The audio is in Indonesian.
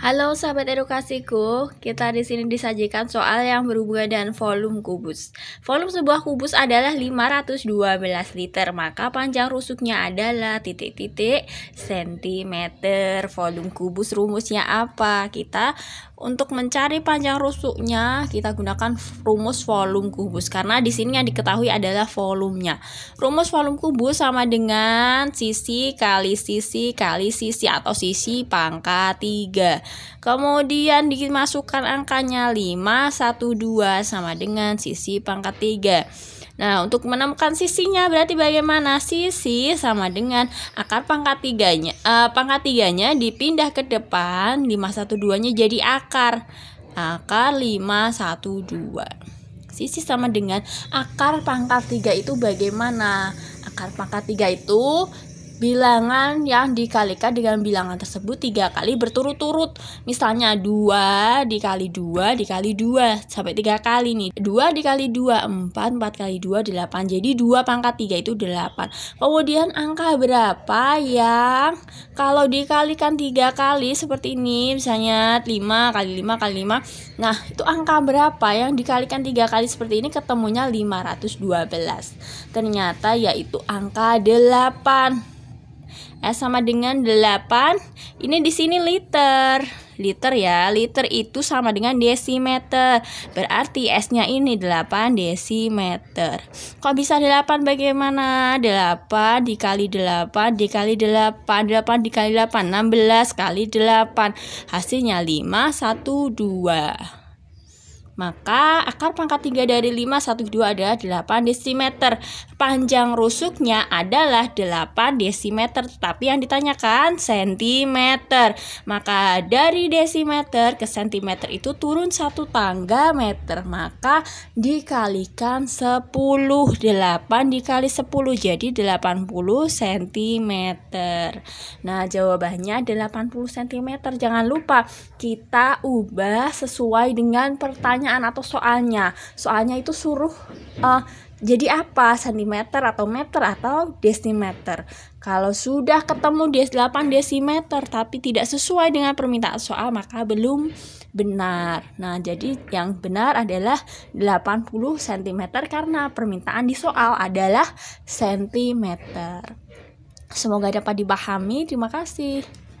Halo sahabat edukasiku, kita di sini disajikan soal yang berhubungan dengan volume kubus. Volume sebuah kubus adalah 512 liter, maka panjang rusuknya adalah titik-titik sentimeter. Volume kubus rumusnya apa? Kita untuk mencari panjang rusuknya kita gunakan rumus volume kubus karena di sini yang diketahui adalah volumenya. Rumus volume kubus sama dengan sisi kali sisi kali sisi atau sisi pangkat 3. Kemudian dimasukkan angkanya 5, 1, 2 sama dengan sisi pangkat 3. Nah, untuk menemukan sisinya berarti bagaimana? Sisi sama dengan akar pangkat tiganya. Uh, pangkat tiganya dipindah ke depan, 512-nya jadi akar. Akar 512. Sisi sama dengan akar pangkat 3 itu bagaimana? Akar pangkat 3 itu bilangan yang dikalikan dengan bilangan tersebut tiga kali berturut-turut. Misalnya dua dikali dua dikali dua sampai tiga kali nih. dua dikali dua empat empat kali dua delapan Jadi dua pangkat tiga itu delapan Kemudian angka berapa yang kalau dikalikan tiga kali seperti ini misalnya lima kali lima kali lima Nah, itu angka berapa yang dikalikan tiga kali seperti ini ketemunya lima ratus dua belas Ternyata yaitu angka delapan S eh, sama dengan 8. Ini di sini liter. Liter ya, liter itu sama dengan desimeter. Berarti S-nya ini 8 desimeter. Kok bisa 8 bagaimana? 8 dikali 8 dikali 8, 8 dikali 8, 16 kali 8. Hasilnya 5, 1, 2. Maka akar pangkat 3 dari 5, 1, 2 adalah 8 desimeter. Panjang rusuknya adalah 8 desimeter. Tapi yang ditanyakan sentimeter. Maka dari desimeter ke sentimeter itu turun satu tangga meter. Maka dikalikan 10. 8 dikali 10 jadi 80 cm. Nah jawabannya 80 cm. Jangan lupa kita ubah sesuai dengan pertanyaan pertanyaan atau soalnya. Soalnya itu suruh uh, jadi apa? Sentimeter atau meter atau desimeter. Kalau sudah ketemu des 8 desimeter tapi tidak sesuai dengan permintaan soal maka belum benar. Nah, jadi yang benar adalah 80 cm karena permintaan di soal adalah sentimeter. Semoga dapat dipahami. Terima kasih.